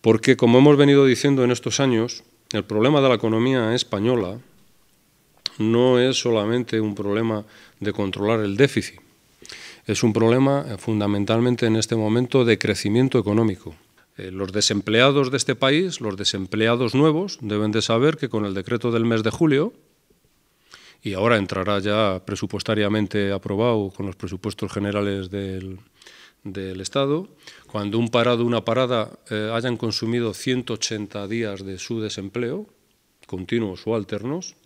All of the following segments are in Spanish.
Porque, como hemos venido diciendo en estos años, el problema de la economía española no es solamente un problema de controlar el déficit, es un problema eh, fundamentalmente en este momento de crecimiento económico. Eh, los desempleados de este país, los desempleados nuevos, deben de saber que con el decreto del mes de julio, y ahora entrará ya presupuestariamente aprobado con los presupuestos generales del, del Estado, cuando un parado una parada eh, hayan consumido 180 días de su desempleo, continuos o alternos,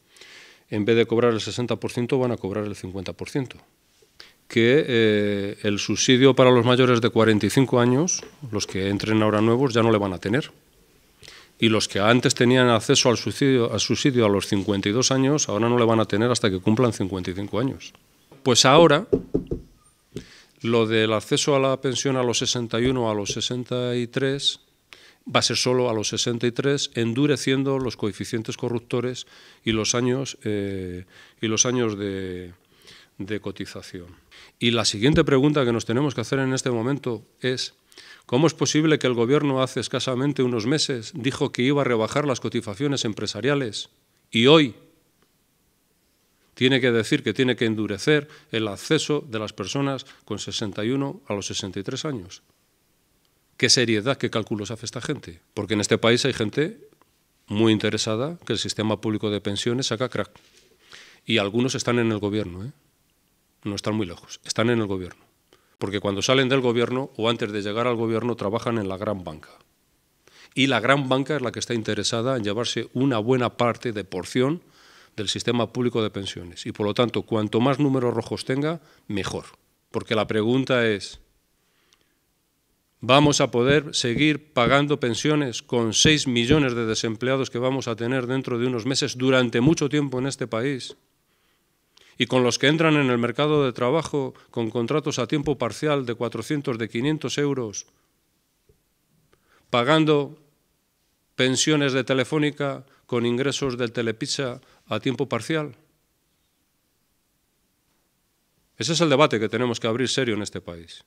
en vez de cobrar el 60% van a cobrar el 50%. Que eh, el subsidio para los mayores de 45 años, los que entren ahora nuevos, ya no le van a tener. Y los que antes tenían acceso al subsidio, al subsidio a los 52 años, ahora no le van a tener hasta que cumplan 55 años. Pues ahora lo del acceso a la pensión a los 61 a los 63 va a ser solo a los 63, endureciendo los coeficientes corruptores y los años, eh, y los años de cotización. Y la siguiente pregunta que nos tenemos que hacer en este momento es, ¿Cómo es posible que el Gobierno hace escasamente unos meses dijo que iba a rebajar las cotizaciones empresariales y hoy tiene que decir que tiene que endurecer el acceso de las personas con 61 a los 63 años. ¿Qué seriedad, qué cálculos hace esta gente? Porque en este país hay gente muy interesada que el sistema público de pensiones saca crack. Y algunos están en el gobierno, ¿eh? no están muy lejos, están en el gobierno. Porque cuando salen del gobierno o antes de llegar al gobierno trabajan en la gran banca. Y la gran banca es la que está interesada en llevarse una buena parte de porción del sistema público de pensiones. Y por lo tanto, cuanto más números rojos tenga, mejor. Porque la pregunta es, ¿vamos a poder seguir pagando pensiones con 6 millones de desempleados que vamos a tener dentro de unos meses durante mucho tiempo en este país? y con los que entran en el mercado de trabajo con contratos a tiempo parcial de 400, de 500 euros, pagando pensiones de telefónica con ingresos del Telepizza a tiempo parcial? Ese es el debate que tenemos que abrir serio en este país.